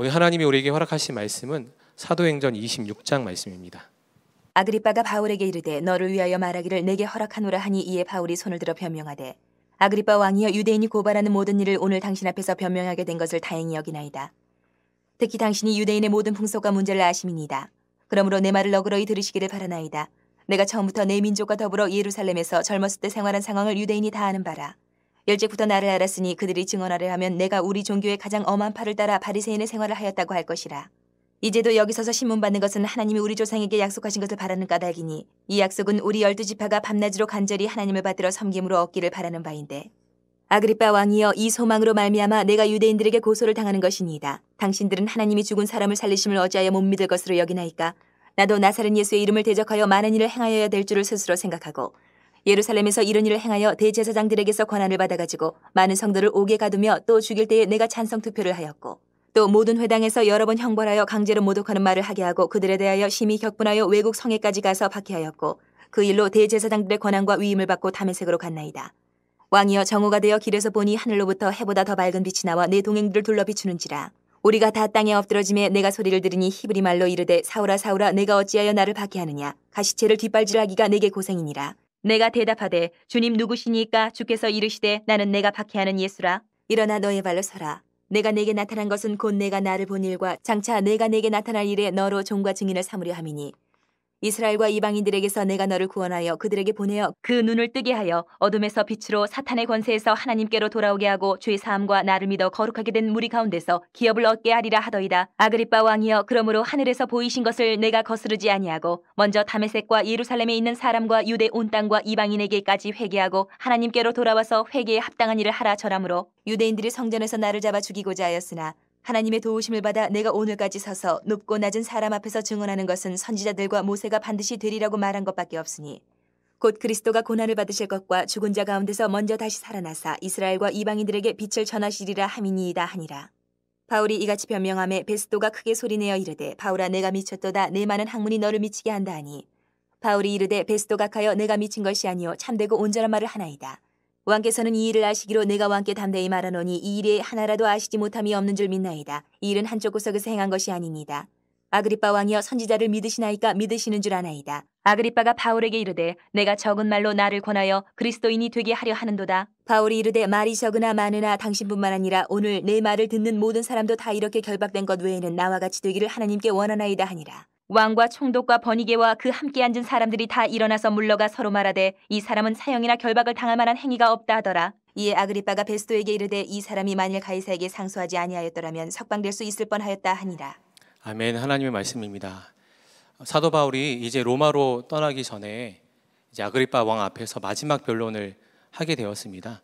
오늘 하나님이 우리에게 허락하신 말씀은 사도행전 26장 말씀입니다. 아그리빠가 바울에게 이르되 너를 위하여 말하기를 내게 허락하노라 하니 이에 바울이 손을 들어 변명하되 아그리빠 왕이여 유대인이 고발하는 모든 일을 오늘 당신 앞에서 변명하게 된 것을 다행히 여기나이다. 특히 당신이 유대인의 모든 풍속과 문제를 아심이니다. 그러므로 내 말을 너그러이 들으시기를 바라나이다. 내가 처음부터 내 민족과 더불어 예루살렘에서 젊었을 때 생활한 상황을 유대인이 다 아는 바라. 열제부터 나를 알았으니 그들이 증언하려 하면 내가 우리 종교의 가장 엄한 팔을 따라 바리새인의 생활을 하였다고 할 것이라. 이제도 여기 서서 신문받는 것은 하나님이 우리 조상에게 약속하신 것을 바라는 까닭이니 이 약속은 우리 열두 지파가 밤낮으로 간절히 하나님을 받들어 섬김으로 얻기를 바라는 바인데 아그리빠 왕이여 이 소망으로 말미암아 내가 유대인들에게 고소를 당하는 것이니이다. 당신들은 하나님이 죽은 사람을 살리심을 어찌하여 못 믿을 것으로 여기나이까. 나도 나사렛 예수의 이름을 대적하여 많은 일을 행하여야 될 줄을 스스로 생각하고 예루살렘에서 이런 일을 행하여 대제사장들에게서 권한을 받아가지고 많은 성도를 옥에 가두며 또 죽일 때에 내가 찬성 투표를 하였고 또 모든 회당에서 여러 번 형벌하여 강제로 모독하는 말을 하게 하고 그들에 대하여 심히 격분하여 외국 성에까지 가서 박해하였고 그 일로 대제사장들의 권한과 위임을 받고 담에색으로 갔나이다. 왕이여 정오가 되어 길에서 보니 하늘로부터 해보다 더 밝은 빛이 나와 내 동행들을 둘러 비추는지라 우리가 다 땅에 엎드러짐에 내가 소리를 들으니 히브리 말로 이르되 사우라 사우라 내가 어찌하여 나를 박해하느냐 가시체를 뒷발질하기가 내게 고생이니라 내가 대답하되 주님 누구시니까 주께서 이르시되 나는 내가 박해하는 예수라. 일어나 너의 발로 서라. 내가 내게 나타난 것은 곧 내가 나를 본 일과 장차 내가 내게 나타날 일에 너로 종과 증인을 삼으려 함이니 이스라엘과 이방인들에게서 내가 너를 구원하여 그들에게 보내어 그 눈을 뜨게 하여 어둠에서 빛으로 사탄의 권세에서 하나님께로 돌아오게 하고 죄 사함과 나를 믿어 거룩하게 된 무리 가운데서 기업을 얻게 하리라 하더이다. 아그리빠 왕이여 그러므로 하늘에서 보이신 것을 내가 거스르지 아니하고 먼저 다메섹과 예루살렘에 있는 사람과 유대 온 땅과 이방인에게까지 회개하고 하나님께로 돌아와서 회개에 합당한 일을 하라 절함므로 유대인들이 성전에서 나를 잡아 죽이고자 하였으나 하나님의 도우심을 받아 내가 오늘까지 서서 높고 낮은 사람 앞에서 증언하는 것은 선지자들과 모세가 반드시 되리라고 말한 것밖에 없으니 곧 그리스도가 고난을 받으실 것과 죽은 자 가운데서 먼저 다시 살아나사 이스라엘과 이방인들에게 빛을 전하시리라 함이니이다 하니라. 바울이 이같이 변명함에 베스도가 크게 소리내어 이르되 바울아 내가 미쳤도다 내 많은 학문이 너를 미치게 한다 하니 바울이 이르되 베스도가 하여 내가 미친 것이 아니요 참되고 온전한 말을 하나이다. 왕께서는 이 일을 아시기로 내가 왕께 담대히 말하노니 이 일에 하나라도 아시지 못함이 없는 줄 믿나이다. 이 일은 한쪽 구석에서 행한 것이 아닙니다. 아그리빠 왕이여 선지자를 믿으시나이까 믿으시는 줄 아나이다. 아그리빠가 바울에게 이르되 내가 적은 말로 나를 권하여 그리스도인이 되게 하려 하는도다. 바울이 이르되 말이 적으나 많으나 당신뿐만 아니라 오늘 내 말을 듣는 모든 사람도 다 이렇게 결박된 것 외에는 나와 같이 되기를 하나님께 원하나이다 하니라. 왕과 총독과 번이게와그 함께 앉은 사람들이 다 일어나서 물러가 서로 말하되 이 사람은 사형이나 결박을 당할 만한 행위가 없다 하더라. 이에 아그리빠가 베스도에게 이르되 이 사람이 만일 가이사에게 상소하지 아니하였더라면 석방될 수 있을 뻔하였다 하니라. 아멘 하나님의 말씀입니다. 사도 바울이 이제 로마로 떠나기 전에 이제 아그리빠 왕 앞에서 마지막 변론을 하게 되었습니다.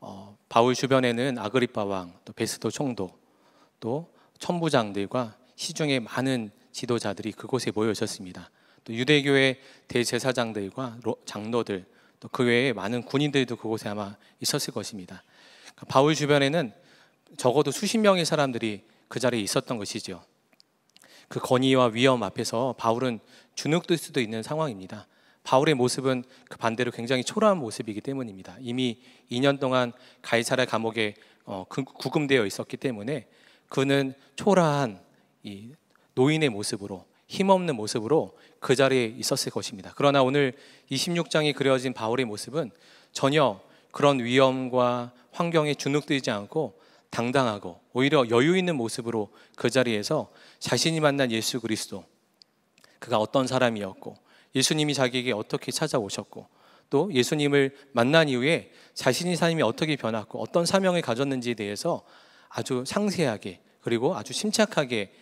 어, 바울 주변에는 아그리빠 왕, 또 베스도 총독, 또 천부장들과 시중에 많은 지도자들이 그곳에 모여있었습니다. 또 유대교의 대제사장들과 장로들 또 그 외에 많은 군인들도 그곳에 아마 있었을 것입니다. 그러니까 바울 주변에는 적어도 수십 명의 사람들이 그 자리에 있었던 것이죠. 그 건의와 위험 앞에서 바울은 주눅들 수도 있는 상황입니다. 바울의 모습은 그 반대로 굉장히 초라한 모습이기 때문입니다. 이미 2년 동안 가이사라 감옥에 어, 구금되어 있었기 때문에 그는 초라한 이 노인의 모습으로 힘없는 모습으로 그 자리에 있었을 것입니다. 그러나 오늘 26장이 그려진 바울의 모습은 전혀 그런 위험과 환경에 주눅들지 않고 당당하고 오히려 여유 있는 모습으로 그 자리에서 자신이 만난 예수 그리스도 그가 어떤 사람이었고 예수님이 자기에게 어떻게 찾아오셨고 또 예수님을 만난 이후에 자신이 삶이 어떻게 변했고 어떤 사명을 가졌는지에 대해서 아주 상세하게 그리고 아주 심착하게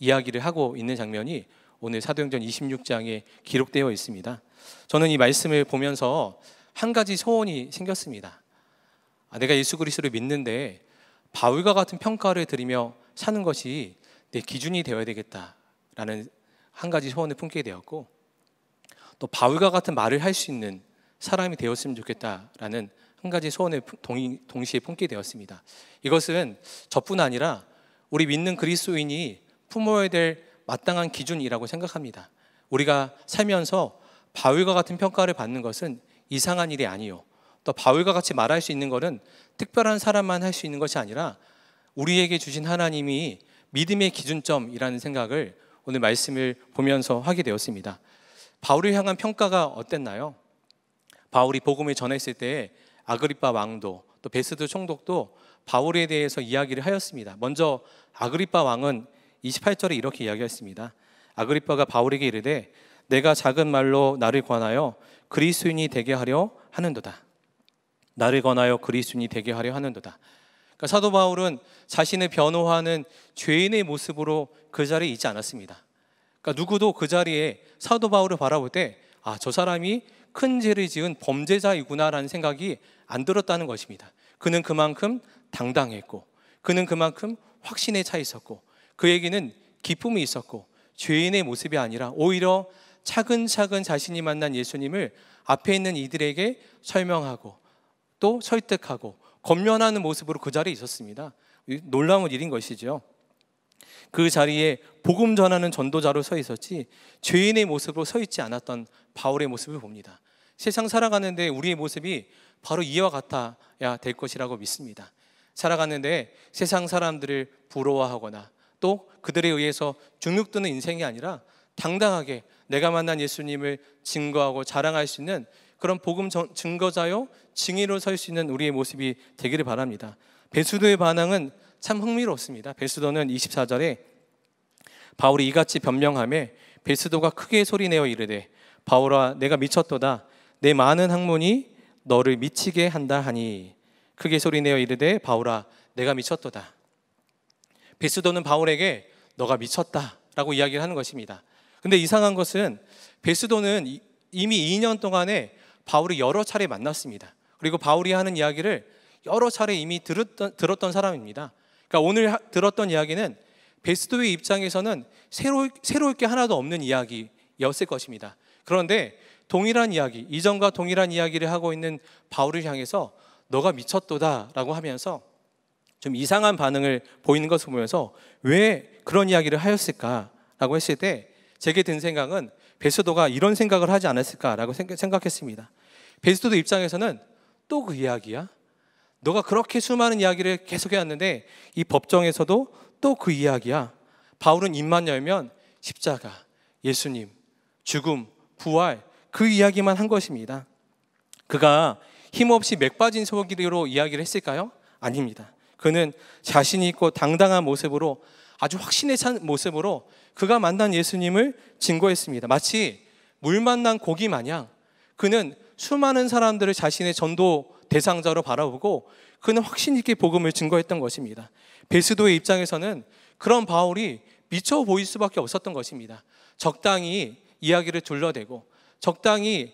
이야기를 하고 있는 장면이 오늘 사도행전 26장에 기록되어 있습니다. 저는 이 말씀을 보면서 한 가지 소원이 생겼습니다. 아, 내가 예수 그리스도를 믿는데 바울과 같은 평가를 드리며 사는 것이 내 기준이 되어야 되겠다라는 한 가지 소원을 품게 되었고 또 바울과 같은 말을 할 수 있는 사람이 되었으면 좋겠다라는 한 가지 소원을 동시에 품게 되었습니다. 이것은 저뿐 아니라 우리 믿는 그리스도인이 품어야 될 마땅한 기준이라고 생각합니다. 우리가 살면서 바울과 같은 평가를 받는 것은 이상한 일이 아니요. 또 바울과 같이 말할 수 있는 것은 특별한 사람만 할 수 있는 것이 아니라 우리에게 주신 하나님이 믿음의 기준점이라는 생각을 오늘 말씀을 보면서 하게 되었습니다. 바울을 향한 평가가 어땠나요? 바울이 복음을 전했을 때 아그리파 왕도 또 베스드 총독도 바울에 대해서 이야기를 하였습니다. 먼저 아그리파 왕은 28절에 이렇게 이야기했습니다. 아그리빠가 바울에게 이르되 내가 작은 말로 나를 권하여 그리스인이 되게 하려 하는도다. 나를 권하여 그리스인이 되게 하려 하는도다. 그러니까 사도 바울은 자신을 변호하는 죄인의 모습으로 그 자리에 있지 않았습니다. 그러니까 누구도 그 자리에 사도 바울을 바라볼 때 아, 저 사람이 큰 죄를 지은 범죄자이구나라는 생각이 안 들었다는 것입니다. 그는 그만큼 당당했고, 그는 그만큼 확신에 차 있었고, 그에게는 기쁨이 있었고 죄인의 모습이 아니라 오히려 차근차근 자신이 만난 예수님을 앞에 있는 이들에게 설명하고 또 설득하고 검면하는 모습으로 그 자리에 있었습니다. 놀라운 일인 것이죠. 그 자리에 복음 전하는 전도자로 서 있었지 죄인의 모습으로 서 있지 않았던 바울의 모습을 봅니다. 세상 살아가는데 우리의 모습이 바로 이와 같아야 될 것이라고 믿습니다. 살아가는데 세상 사람들을 부러워하거나 또 그들에 의해서 중력드는 인생이 아니라 당당하게 내가 만난 예수님을 증거하고 자랑할 수 있는 그런 복음 증거자요 증인으로 설 수 있는 우리의 모습이 되기를 바랍니다. 베수도의 반항은 참 흥미롭습니다. 베수도는 24절에 바울이 이같이 변명함에 베수도가 크게 소리내어 이르되 바울아 내가 미쳤도다 내 많은 학문이 너를 미치게 한다 하니 크게 소리내어 이르되 바울아 내가 미쳤도다 베스도는 바울에게 너가 미쳤다라고 이야기를 하는 것입니다. 근데 이상한 것은 베스도는 이미 2년 동안에 바울이 여러 차례 만났습니다. 그리고 바울이 하는 이야기를 여러 차례 이미 들었던, 들었던 사람입니다. 그러니까 오늘 하, 들었던 이야기는 베스도의 입장에서는 새로, 새로울 게 하나도 없는 이야기였을 것입니다. 그런데 동일한 이야기, 이전과 동일한 이야기를 하고 있는 바울을 향해서 너가 미쳤도다라고 하면서 좀 이상한 반응을 보이는 것을 보면서 왜 그런 이야기를 하였을까라고 했을 때 제게 든 생각은 베스도가 이런 생각을 하지 않았을까라고 생각했습니다. 베스도도 입장에서는 또 그 이야기야? 너가 그렇게 수많은 이야기를 계속해왔는데 이 법정에서도 또 그 이야기야. 바울은 입만 열면 십자가, 예수님, 죽음, 부활 그 이야기만 한 것입니다. 그가 힘없이 맥빠진 소기로 이야기를 했을까요? 아닙니다. 그는 자신 있고 당당한 모습으로 아주 확신에 찬 모습으로 그가 만난 예수님을 증거했습니다. 마치 물 만난 고기 마냥 그는 수많은 사람들을 자신의 전도 대상자로 바라보고 그는 확신 있게 복음을 증거했던 것입니다. 베스도의 입장에서는 그런 바울이 미쳐 보일 수밖에 없었던 것입니다. 적당히 이야기를 둘러대고 적당히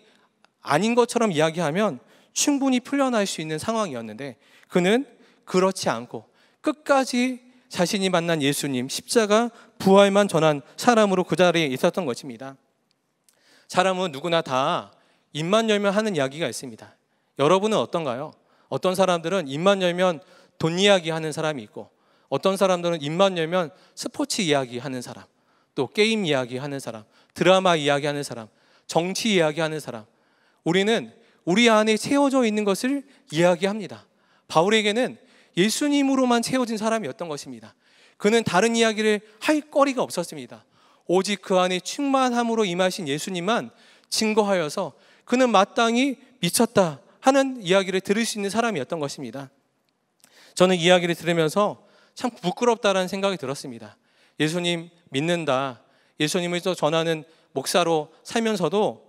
아닌 것처럼 이야기하면 충분히 풀려날 수 있는 상황이었는데 그는 그렇지 않고 끝까지 자신이 만난 예수님 십자가 부활만 전한 사람으로 그 자리에 있었던 것입니다. 사람은 누구나 다 입만 열면 하는 이야기가 있습니다. 여러분은 어떤가요? 어떤 사람들은 입만 열면 돈 이야기 하는 사람이 있고 어떤 사람들은 입만 열면 스포츠 이야기 하는 사람, 또 게임 이야기 하는 사람, 드라마 이야기 하는 사람, 정치 이야기 하는 사람. 우리는 우리 안에 채워져 있는 것을 이야기합니다. 바울에게는 예수님으로만 채워진 사람이었던 것입니다. 그는 다른 이야기를 할 거리가 없었습니다. 오직 그 안에 충만함으로 임하신 예수님만 증거하여서 그는 마땅히 미쳤다 하는 이야기를 들을 수 있는 사람이었던 것입니다. 저는 이야기를 들으면서 참 부끄럽다라는 생각이 들었습니다. 예수님 믿는다. 예수님을 전하는 목사로 살면서도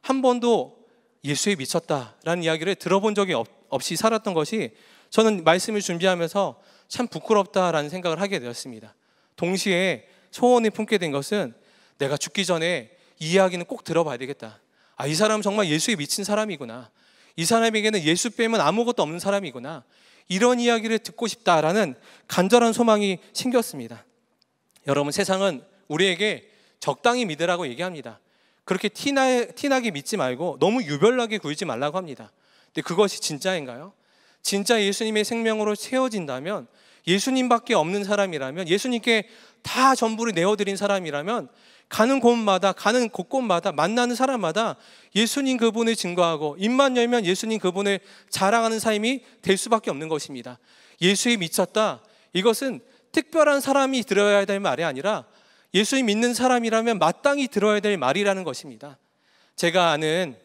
한 번도 예수에 미쳤다라는 이야기를 들어본 적이 없, 없이 살았던 것이 저는 말씀을 준비하면서 참 부끄럽다라는 생각을 하게 되었습니다. 동시에 소원이 품게 된 것은 내가 죽기 전에 이 이야기는 꼭 들어봐야 되겠다. 아, 이 사람 정말 예수에 미친 사람이구나. 이 사람에게는 예수 빼면 아무것도 없는 사람이구나. 이런 이야기를 듣고 싶다라는 간절한 소망이 생겼습니다. 여러분 세상은 우리에게 적당히 믿으라고 얘기합니다. 그렇게 티나, 티나게 믿지 말고 너무 유별나게 굴지 말라고 합니다. 근데 그것이 진짜인가요? 진짜 예수님의 생명으로 채워진다면 예수님밖에 없는 사람이라면 예수님께 다 전부를 내어드린 사람이라면 가는 곳마다 가는 곳곳마다 만나는 사람마다 예수님 그분을 증거하고 입만 열면 예수님 그분을 자랑하는 삶이 될 수밖에 없는 것입니다. 예수에 미쳤다. 이것은 특별한 사람이 들어야 될 말이 아니라 예수님 믿는 사람이라면 마땅히 들어야 될 말이라는 것입니다. 제가 아는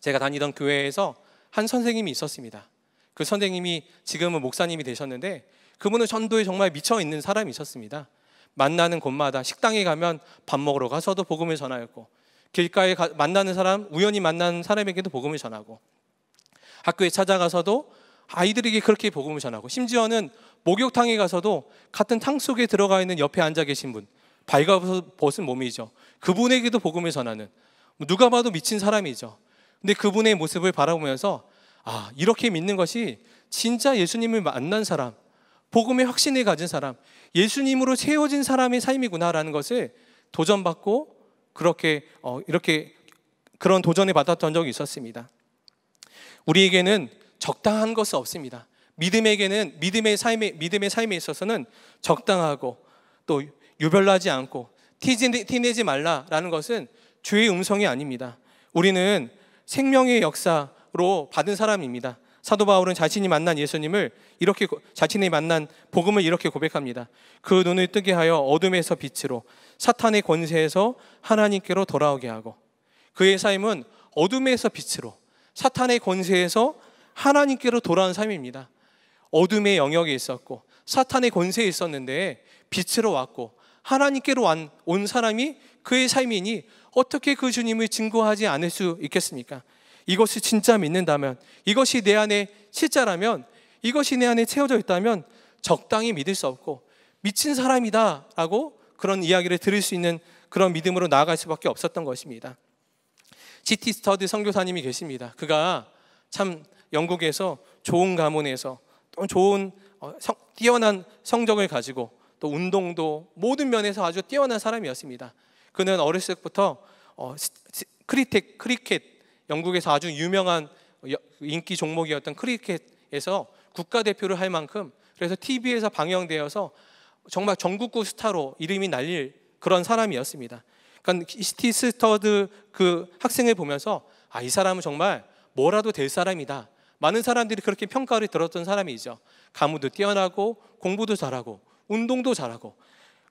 제가 다니던 교회에서 한 선생님이 있었습니다. 그 선생님이 지금은 목사님이 되셨는데 그분은 전도에 정말 미쳐 있는 사람이셨습니다. 만나는 곳마다 식당에 가면 밥 먹으러 가서도 복음을 전하였고 길가에 가, 만나는 사람 우연히 만난 사람에게도 복음을 전하고 학교에 찾아가서도 아이들에게 그렇게 복음을 전하고 심지어는 목욕탕에 가서도 같은 탕 속에 들어가 있는 옆에 앉아 계신 분 발가벗은 몸이죠. 그분에게도 복음을 전하는 누가 봐도 미친 사람이죠. 근데 그분의 모습을 바라보면서 아, 이렇게 믿는 것이 진짜 예수님을 만난 사람, 복음의 확신을 가진 사람, 예수님으로 채워진 사람의 삶이구나라는 것을 도전받고 그렇게 어, 이렇게 그런 도전을 받았던 적이 있었습니다. 우리에게는 적당한 것은 없습니다. 믿음에게는 믿음의 삶에 믿음의 삶에 있어서는 적당하고 또 유별나지 않고 티내지 말라라는 것은 주의 음성이 아닙니다. 우리는 생명의 역사, 로 받은 사람입니다. 사도 바울은 자신이 만난 예수님을 이렇게 자신이 만난 복음을 이렇게 고백합니다. 그 눈을 뜨게 하여 어둠에서 빛으로 사탄의 권세에서 하나님께로 돌아오게 하고 그의 삶은 어둠에서 빛으로 사탄의 권세에서 하나님께로 돌아온 삶입니다. 어둠의 영역에 있었고 사탄의 권세에 있었는데 빛으로 왔고 하나님께로 온 사람이 그의 삶이니 어떻게 그 주님을 증거하지 않을 수 있겠습니까? 이것이 진짜 믿는다면, 이것이 내 안에 실자라면, 이것이 내 안에 채워져 있다면 적당히 믿을 수 없고 미친 사람이다 라고 그런 이야기를 들을 수 있는 그런 믿음으로 나아갈 수밖에 없었던 것입니다. GT 스터드 선교사님이 계십니다. 그가 참 영국에서 좋은 가문에서 또 좋은 어, 성, 뛰어난 성적을 가지고 또 운동도 모든 면에서 아주 뛰어난 사람이었습니다. 그는 어렸을 때부터 어, 크리텍, 크리켓 영국에서 아주 유명한 인기 종목이었던 크리켓에서 국가대표를 할 만큼 그래서 TV에서 방영되어서 정말 전국구 스타로 이름이 날릴 그런 사람이었습니다. 그러니까 시티스터드 그 학생을 보면서 아, 이 사람은 정말 뭐라도 될 사람이다. 많은 사람들이 그렇게 평가를 들었던 사람이죠. 가무도 뛰어나고 공부도 잘하고 운동도 잘하고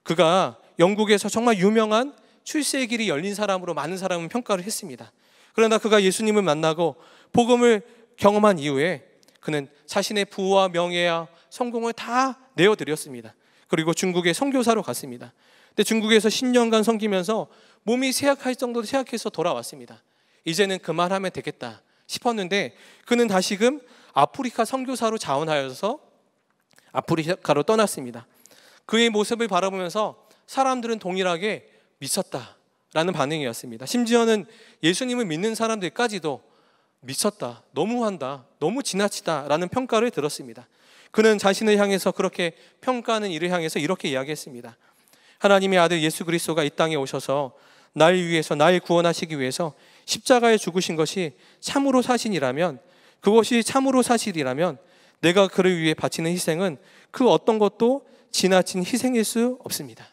그가 영국에서 정말 유명한 출세의 길이 열린 사람으로 많은 사람은 평가를 했습니다. 그러나 그가 예수님을 만나고 복음을 경험한 이후에 그는 자신의 부와 명예와 성공을 다 내어드렸습니다. 그리고 중국의성교사로 갔습니다. 근데 중국에서 10년간 섬기면서 몸이 쇠약할 정도로 쇠약해서 돌아왔습니다. 이제는 그만하면 되겠다 싶었는데 그는 다시금 아프리카 성교사로 자원하여서 아프리카로 떠났습니다. 그의 모습을 바라보면서 사람들은 동일하게 미쳤다. 라는 반응이었습니다. 심지어는 예수님을 믿는 사람들까지도 미쳤다, 너무한다, 너무 지나치다 라는 평가를 들었습니다. 그는 자신을 향해서 그렇게 평가하는 이를 향해서 이렇게 이야기했습니다. 하나님의 아들 예수 그리스도가 이 땅에 오셔서 날 위해서 날 구원하시기 위해서 십자가에 죽으신 것이 참으로 사실이라면 그것이 참으로 사실이라면 내가 그를 위해 바치는 희생은 그 어떤 것도 지나친 희생일 수 없습니다.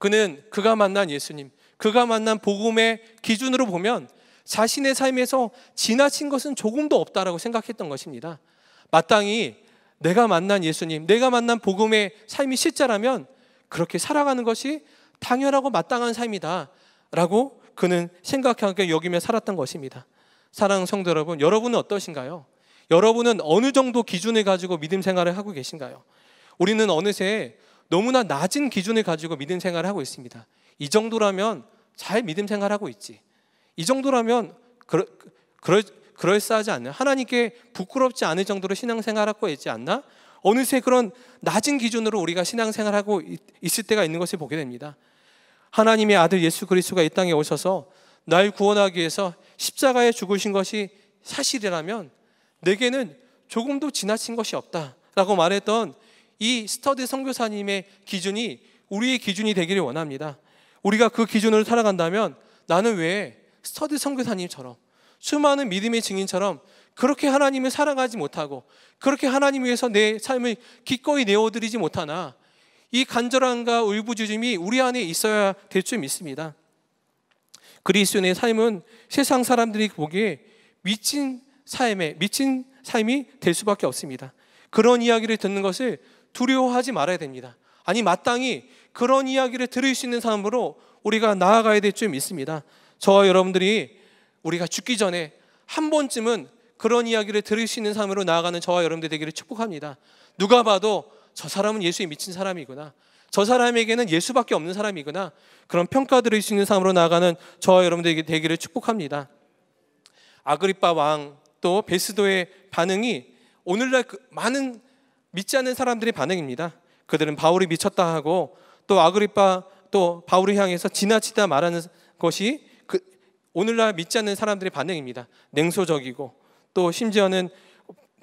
그는 그가 만난 예수님, 그가 만난 복음의 기준으로 보면 자신의 삶에서 지나친 것은 조금도 없다라고 생각했던 것입니다. 마땅히 내가 만난 예수님, 내가 만난 복음의 삶이 실제라면 그렇게 살아가는 것이 당연하고 마땅한 삶이다. 라고 그는 생각하게 여기며 살았던 것입니다. 사랑 성도 여러분, 여러분은 어떠신가요? 여러분은 어느 정도 기준을 가지고 믿음 생활을 하고 계신가요? 우리는 어느새 너무나 낮은 기준을 가지고 믿음 생활을 하고 있습니다. 이 정도라면 잘 믿음 생활하고 있지. 이 정도라면 그러, 그러, 그럴싸하지 않나? 하나님께 부끄럽지 않을 정도로 신앙생활하고 있지 않나? 어느새 그런 낮은 기준으로 우리가 신앙생활하고 있을 때가 있는 것을 보게 됩니다. 하나님의 아들 예수 그리스도가 이 땅에 오셔서 날 구원하기 위해서 십자가에 죽으신 것이 사실이라면 내게는 조금도 지나친 것이 없다라고 말했던 이 스터디 선교사님의 기준이 우리의 기준이 되기를 원합니다. 우리가 그 기준으로 살아간다면 나는 왜 스터디 선교사님처럼 수많은 믿음의 증인처럼 그렇게 하나님을 사랑하지 못하고 그렇게 하나님 위해서 내 삶을 기꺼이 내어드리지 못하나 이 간절함과 울부짖음이 우리 안에 있어야 될 줄 믿습니다. 그리스도인의 삶은 세상 사람들이 보기에 미친 삶에 미친 삶이 될 수밖에 없습니다. 그런 이야기를 듣는 것을 두려워하지 말아야 됩니다. 아니 마땅히 그런 이야기를 들을 수 있는 사람으로 우리가 나아가야 될 줄 믿습니다. 저와 여러분들이 우리가 죽기 전에 한 번쯤은 그런 이야기를 들을 수 있는 삶으로 나아가는 저와 여러분들 되기를 축복합니다. 누가 봐도 저 사람은 예수에 미친 사람이구나. 저 사람에게는 예수밖에 없는 사람이구나. 그런 평가 들을 수 있는 삶으로 나아가는 저와 여러분들 되기를 축복합니다. 아그리빠 왕또 베스도의 반응이 오늘날 그 많은 믿지 않는 사람들의 반응입니다. 그들은 바울이 미쳤다 하고 또아그리파또 바울을 향해서 지나치다 말하는 것이 그 오늘날 믿지 않는 사람들의 반응입니다. 냉소적이고 또 심지어는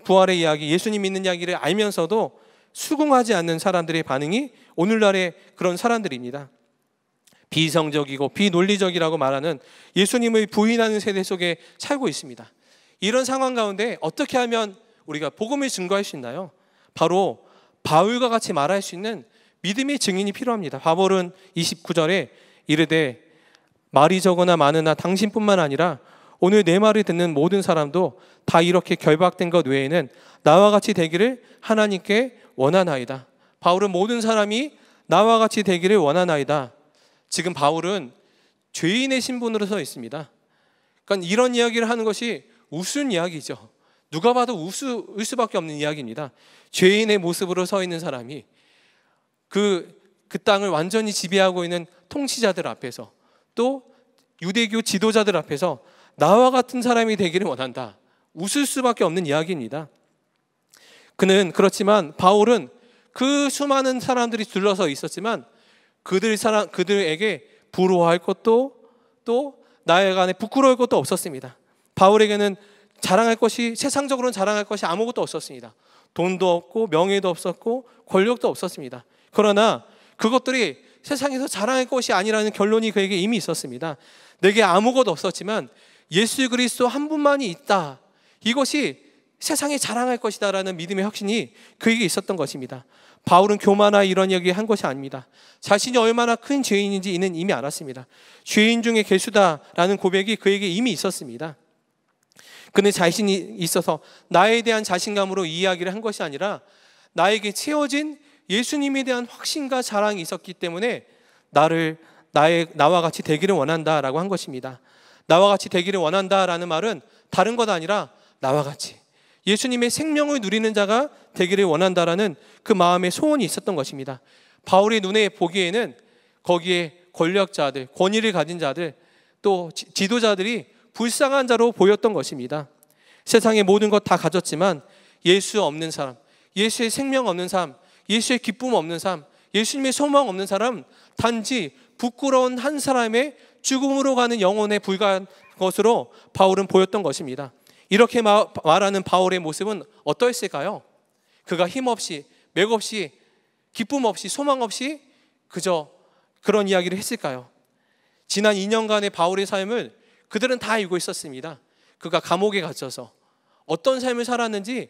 부활의 이야기, 예수님 믿는 이야기를 알면서도 수긍하지 않는 사람들의 반응이 오늘날의 그런 사람들입니다. 비이성적이고 비논리적이라고 말하는 예수님의 부인하는 세대 속에 살고 있습니다. 이런 상황 가운데 어떻게 하면 우리가 복음을 증거할 수 있나요? 바로 바울과 같이 말할 수 있는 믿음의 증인이 필요합니다. 바울은 29절에 이르되 말이 적거나 많으나 당신뿐만 아니라 오늘 내 말을 듣는 모든 사람도 다 이렇게 결박된 것 외에는 나와 같이 되기를 하나님께 원하나이다. 바울은 모든 사람이 나와 같이 되기를 원하나이다. 지금 바울은 죄인의 신분으로 서 있습니다. 그러니까 이런 이야기를 하는 것이 우스운 이야기죠. 누가 봐도 우스, 수밖에 없는 이야기입니다. 죄인의 모습으로 서 있는 사람이 그, 그 땅을 완전히 지배하고 있는 통치자들 앞에서 또 유대교 지도자들 앞에서 나와 같은 사람이 되기를 원한다. 웃을 수밖에 없는 이야기입니다. 그는 그렇지만 바울은 그 수많은 사람들이 둘러서 있었지만 그들 사람 그들에게 부러워할 것도 또 나에 관해 부끄러울 것도 없었습니다. 바울에게는 자랑할 것이 세상적으로는 자랑할 것이 아무것도 없었습니다. 돈도 없고 명예도 없었고 권력도 없었습니다. 그러나 그것들이 세상에서 자랑할 것이 아니라는 결론이 그에게 이미 있었습니다. 내게 아무것도 없었지만 예수 그리스도 한 분만이 있다. 이것이 세상에 자랑할 것이다라는 믿음의 확신이 그에게 있었던 것입니다. 바울은 교만하 이런 얘기 한 것이 아닙니다. 자신이 얼마나 큰 죄인인지 이는 이미 알았습니다. 죄인 중에 개수다라는 고백이 그에게 이미 있었습니다. 그는 자신이 있어서 나에 대한 자신감으로 이야기를 한 것이 아니라 나에게 채워진 예수님에 대한 확신과 자랑이 있었기 때문에 나를 나의 나와 같이 되기를 원한다라고 한 것입니다. 나와 같이 되기를 원한다라는 말은 다른 것 아니라 나와 같이 예수님의 생명을 누리는 자가 되기를 원한다라는 그 마음의 소원이 있었던 것입니다. 바울의 눈에 보기에는 거기에 권력자들, 권위를 가진 자들, 또 지도자들이 불쌍한 자로 보였던 것입니다. 세상의 모든 것 다 가졌지만 예수 없는 사람, 예수의 생명 없는 사람, 예수의 기쁨 없는 사람, 예수님의 소망 없는 사람, 단지 부끄러운 한 사람의 죽음으로 가는 영혼에 불과한 것으로 바울은 보였던 것입니다. 이렇게 말하는 바울의 모습은 어떠했을까요? 그가 힘없이, 맥없이, 기쁨 없이, 소망 없이 그저 그런 이야기를 했을까요? 지난 2년간의 바울의 삶을 그들은 다 알고 있었습니다. 그가 감옥에 갇혀서 어떤 삶을 살았는지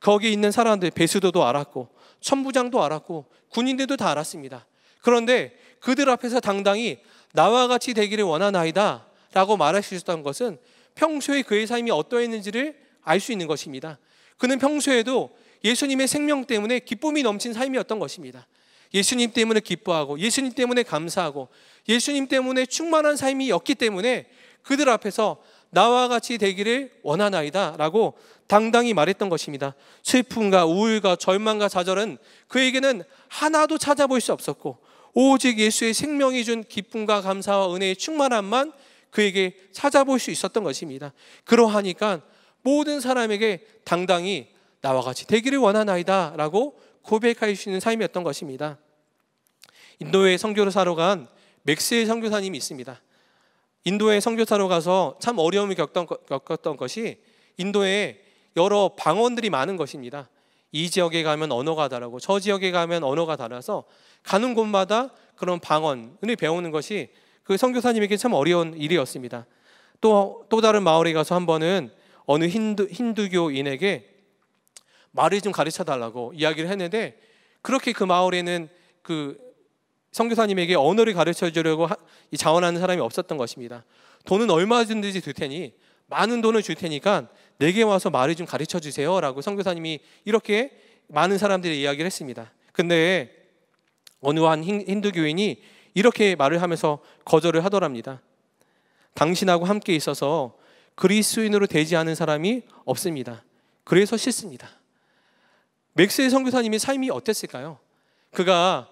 거기 있는 사람들 배수도도 알았고 천부장도 알았고 군인들도 다 알았습니다. 그런데 그들 앞에서 당당히 나와 같이 되기를 원하나이다 라고 말할 수 있었던 것은 평소에 그의 삶이 어떠했는지를 알 수 있는 것입니다. 그는 평소에도 예수님의 생명 때문에 기쁨이 넘친 삶이었던 것입니다. 예수님 때문에 기뻐하고 예수님 때문에 감사하고 예수님 때문에 충만한 삶이었기 때문에 그들 앞에서 나와 같이 되기를 원하나이다 라고 당당히 말했던 것입니다. 슬픔과 우울과 절망과 좌절은 그에게는 하나도 찾아볼 수 없었고 오직 예수의 생명이 준 기쁨과 감사와 은혜의 충만함만 그에게 찾아볼 수 있었던 것입니다. 그러하니까 모든 사람에게 당당히 나와 같이 되기를 원하나이다 라고 고백할 수 있는 삶이었던 것입니다. 인도의 선교사로 간 맥스의 선교사님이 있습니다. 인도의 선교사로 가서 참 어려움을 겪던, 겪었던 것이 인도에 여러 방언들이 많은 것입니다. 이 지역에 가면 언어가 다르고 저 지역에 가면 언어가 달라서 가는 곳마다 그런 방언을 배우는 것이 그 선교사님에게 참 어려운 일이었습니다. 또 또 다른 마을에 가서 한 번은 어느 힌두 힌두교인에게 말을 좀 가르쳐 달라고 이야기를 했는데 그렇게 그 마을에는 그 선교사님에게 언어를 가르쳐 주려고 자원하는 사람이 없었던 것입니다. 돈은 얼마든지 줄 테니 많은 돈을 줄 테니까 내게 와서 말을 좀 가르쳐 주세요라고 성교사님이 이렇게 많은 사람들이 이야기를 했습니다. 근데 어느 한 힌두교인이 이렇게 말을 하면서 거절을 하더랍니다. 당신하고 함께 있어서 그리스인으로 되지 않은 사람이 없습니다. 그래서 싫습니다. 맥스의 선교사님의 삶이 어땠을까요? 그가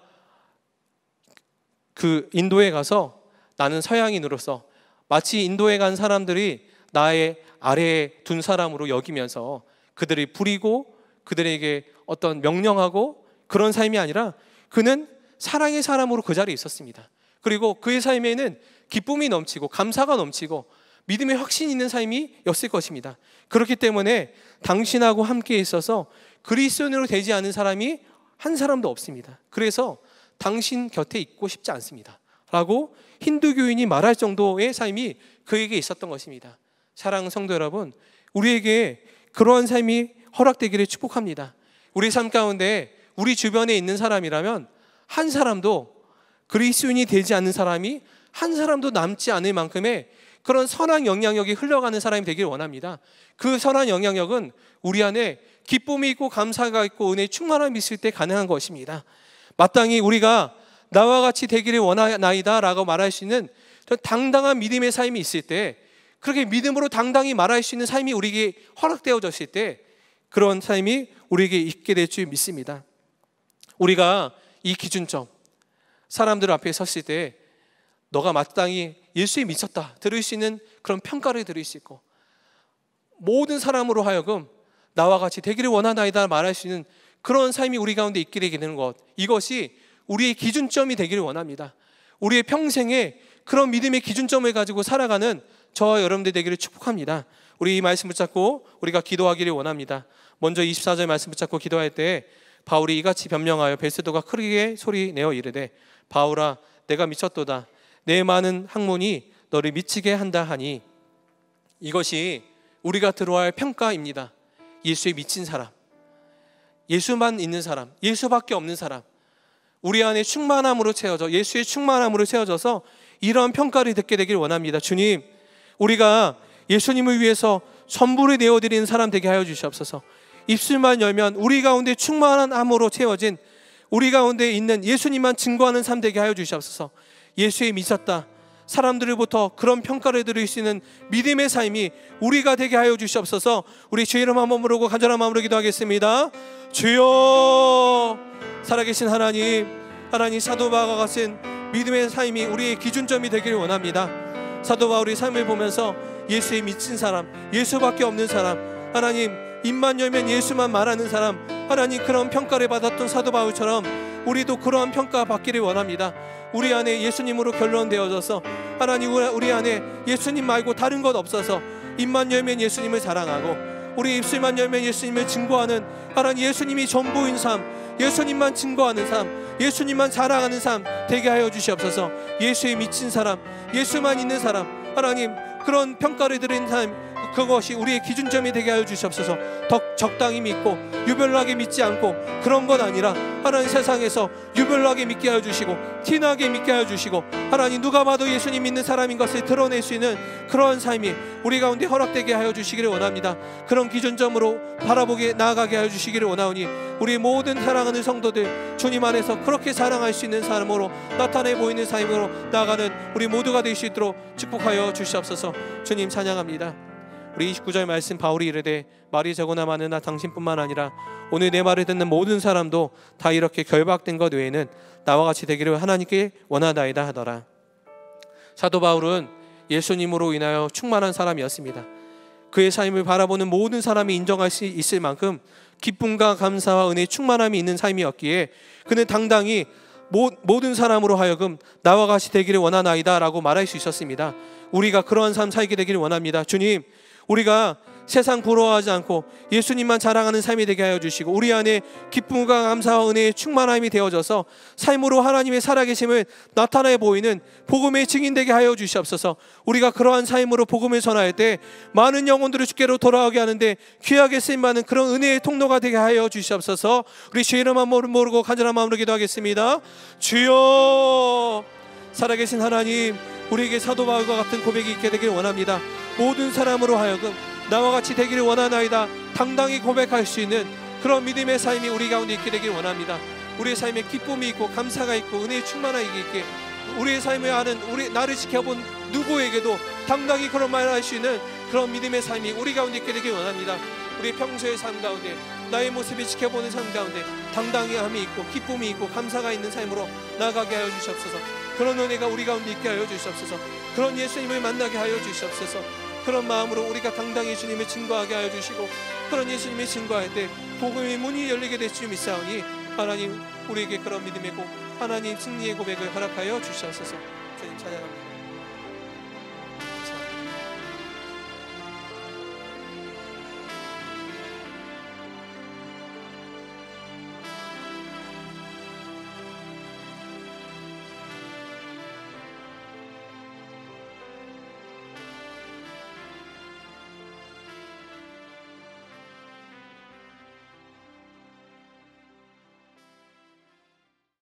그 인도에 가서 나는 서양인으로서 마치 인도에 간 사람들이 나의 아래에 둔 사람으로 여기면서 그들을 부리고 그들에게 어떤 명령하고 그런 삶이 아니라 그는 사랑의 사람으로 그 자리에 있었습니다. 그리고 그의 삶에는 기쁨이 넘치고 감사가 넘치고 믿음의 확신 있는 삶이었을 것입니다. 그렇기 때문에 당신하고 함께 있어서 그리스도인으로 되지 않은 사람이 한 사람도 없습니다. 그래서 당신 곁에 있고 싶지 않습니다. 라고 힌두교인이 말할 정도의 삶이 그에게 있었던 것입니다. 사랑 성도 여러분, 우리에게 그러한 삶이 허락되기를 축복합니다. 우리 삶 가운데 우리 주변에 있는 사람이라면 한 사람도 그리스인이 되지 않는 사람이 한 사람도 남지 않을 만큼의 그런 선한 영향력이 흘러가는 사람이 되길 원합니다. 그 선한 영향력은 우리 안에 기쁨이 있고 감사가 있고 은혜 충만함이 있을 때 가능한 것입니다. 마땅히 우리가 나와 같이 되기를 원하나이다 라고 말할 수 있는 당당한 믿음의 삶이 있을 때 그렇게 믿음으로 당당히 말할 수 있는 삶이 우리에게 허락되어졌을 때 그런 삶이 우리에게 있게 될 줄 믿습니다. 우리가 이 기준점, 사람들 앞에 섰을 때 너가 마땅히 예수에 미쳤다 들을 수 있는 그런 평가를 들을 수 있고 모든 사람으로 하여금 나와 같이 되기를 원하나이다 말할 수 있는 그런 삶이 우리 가운데 있기를 는 것. 이것이 우리의 기준점이 되기를 원합니다. 우리의 평생에 그런 믿음의 기준점을 가지고 살아가는 저와 여러분들 되기를 축복합니다. 우리 이 말씀 붙잡고 우리가 기도하기를 원합니다. 먼저 24절 말씀 붙잡고 기도할 때 바울이 이같이 변명하여 벨세도가 크게 소리 내어 이르되 바울아 내가 미쳤도다 내 많은 학문이 너를 미치게 한다 하니 이것이 우리가 들어야 할 평가입니다. 예수에 미친 사람, 예수만 있는 사람, 예수밖에 없는 사람, 우리 안에 충만함으로 채워져 예수의 충만함으로 채워져서 이러한 평가를 듣게 되길 원합니다. 주님, 우리가 예수님을 위해서 선불을 내어드리는 사람 되게 하여 주시옵소서. 입술만 열면 우리 가운데 충만한 함으로 채워진 우리 가운데 있는 예수님만 증거하는 삶 되게 하여 주시옵소서. 예수에 미쳤다. 사람들로부터 그런 평가를 드릴 수 있는 믿음의 삶이 우리가 되게 하여 주시옵소서. 우리 주 이름 한번 부르고 간절한 마음으로 기도하겠습니다. 주여 살아계신 하나님 하나님 사도 바와 같은 믿음의 삶이 우리의 기준점이 되기를 원합니다. 사도 바울의 삶을 보면서 예수에 미친 사람, 예수밖에 없는 사람, 하나님 입만 열면 예수만 말하는 사람, 하나님 그런 평가를 받았던 사도 바울처럼 우리도 그러한 평가 받기를 원합니다. 우리 안에 예수님으로 결론되어져서 하나님 우리 안에 예수님 말고 다른 것 없어서 입만 열면 예수님을 자랑하고 우리 입술만 열면 예수님을 증거하는 하나님 예수님이 전부인 삶 예수님만 증거하는 삶 예수님만 자랑하는 삶 되게 하여 주시옵소서 예수의 미친 사람 예수만 있는 사람 하나님 그런 평가를 드린 삶 그것이 우리의 기준점이 되게 하여 주시옵소서. 더 적당히 믿고 유별나게 믿지 않고 그런 건 아니라 하나님 세상에서 유별나게 믿게 하여 주시고 티나게 믿게 하여 주시고 하나님 누가 봐도 예수님 믿는 사람인 것을 드러낼 수 있는 그런 삶이 우리 가운데 허락되게 하여 주시기를 원합니다. 그런 기준점으로 바라보게 나아가게 하여 주시기를 원하오니 우리 모든 사랑하는 성도들 주님 안에서 그렇게 사랑할 수 있는 사람으로 나타내 보이는 삶으로 나아가는 우리 모두가 될 수 있도록 축복하여 주시옵소서. 주님 찬양합니다. 우리 29절 말씀 바울이 이르되 말이 적으나 많으나 당신뿐만 아니라 오늘 내 말을 듣는 모든 사람도 다 이렇게 결박된 것 외에는 나와 같이 되기를 하나님께 원하나이다 하더라. 사도 바울은 예수님으로 인하여 충만한 사람이었습니다. 그의 삶을 바라보는 모든 사람이 인정할 수 있을 만큼 기쁨과 감사와 은혜의 충만함이 있는 삶이었기에 그는 당당히 모, 모든 사람으로 하여금 나와 같이 되기를 원하나이다 라고 말할 수 있었습니다. 우리가 그러한 삶 살게 되기를 원합니다. 주님, 우리가 세상 부러워하지 않고 예수님만 자랑하는 삶이 되게 하여 주시고 우리 안에 기쁨과 감사와 은혜의 충만함이 되어져서 삶으로 하나님의 살아계심을 나타내 보이는 복음의 증인 되게 하여 주시옵소서. 우리가 그러한 삶으로 복음을 전할 때 많은 영혼들을 주께로 돌아오게 하는데 귀하게 쓰임 받는 그런 은혜의 통로가 되게 하여 주시옵소서. 우리 주의 이름만 모르고 간절한 마음으로 기도하겠습니다. 주여 살아계신 하나님 우리에게 사도 바울과 같은 고백이 있게 되길 원합니다. 모든 사람으로 하여금 나와 같이 되기를 원하나이다. 당당히 고백할 수 있는 그런 믿음의 삶이 우리 가운데 있게 되길 원합니다. 우리의 삶에 기쁨이 있고 감사가 있고 은혜에 충만하게 있게 우리의 삶에 아는 우리 나를 지켜본 누구에게도 당당히 그런 말을 할 수 있는 그런 믿음의 삶이 우리 가운데 있게 되길 원합니다. 우리 평소의 삶 가운데 나의 모습이 지켜보는 삶 가운데 당당함이 히 있고 기쁨이 있고 감사가 있는 삶으로 나아가게 하여 주시옵소서. 그런 은혜가 우리 가운데 있게 하여 주시옵소서 그런 예수님을 만나게 하여 주시옵소서 그런 마음으로 우리가 당당히 주님을 증거하게 하여 주시고 그런 예수님을 증거할 때 복음의 문이 열리게 될줄 믿사오니 하나님 우리에게 그런 믿음의 고 하나님 승리의 고백을 허락하여 주시옵소서 주님 찬양합니다